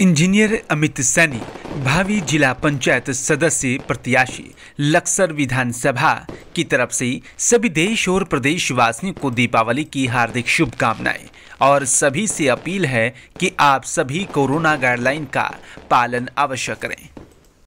engineer Amit Saini भावी जिला पंचायत सदस्य प्रत्याशी लक्सर विधानसभा की तरफ से सभी देश और प्रदेशवासियों को दीपावली की हार्दिक शुभकामनाएं और सभी से अपील है कि आप सभी कोरोना गाइडलाइन का पालन अवश्य करें